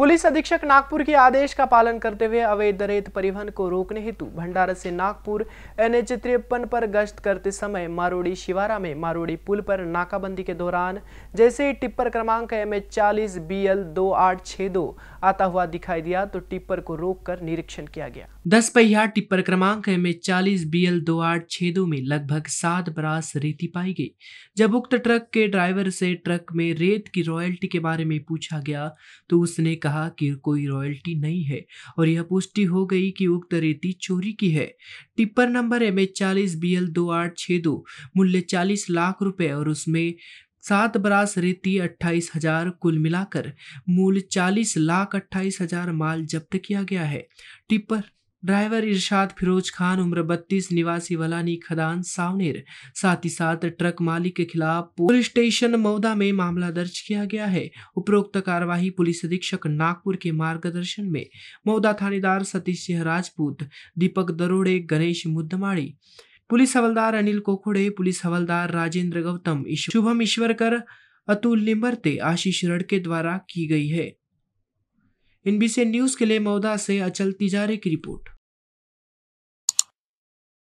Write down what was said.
police अधीक्षक नागपुर के आदेश का पालन करते हुए अवैध रेत परिवहन को रोकने हेतु भंडारा से नागपुर एन एच तिरपन पर गश्त करते समय मारोड़ी शिवारा में मारोड़ी पुल पर नाकाबंदी के दौरान जैसे ही टिप्पर क्रमांक एम एच चालीस बी एल दो आठ छह दो आता हुआ दिखाई दिया तो टिप्पर को रोककर निरीक्षण किया गया दस पहिया टिप्पर क्रमांक एम एच चालीस बी एल दो आठ छह दो में लगभग सात बरास रेती पाई गई जब उक्त ट्रक के ड्राइवर से ट्रक में रेत की रॉयल्टी के बारे में पूछा गया तो उसने कहा कहा कि कोई रॉयल्टी नहीं है और यह पुष्टि हो गई कि उक्त रेती चोरी की है टिप्पर नंबर एम एच चालीस बी एल दो आठ छः दो मूल्य चालीस लाख रुपए और उसमें सात बरास रेती अट्ठाईस हजार कुल मिलाकर मूल चालीस लाख अट्ठाईस हजार माल जब्त किया गया है टिप्पर ड्राइवर इरशाद फिरोज खान उम्र बत्तीस निवासी वलानी खदान सावनेर साथ ही साथ ट्रक मालिक के खिलाफ पुलिस स्टेशन मऊदा में मामला दर्ज किया गया है उपरोक्त कार्यवाही पुलिस अधीक्षक नागपुर के मार्गदर्शन में मऊदा थानेदार सतीश सिंह राजपूत दीपक दरोड़े गणेश मुद्दमाड़ी पुलिस हवलदार अनिल कोखोड़े पुलिस हवलदार राजेंद्र गौतम शुभम ईश्वरकर अतुल निम्बरते आशीष रड़के द्वारा की गई है इन बी न्यूज़ के लिए मौदा से अचल तिजारे की रिपोर्ट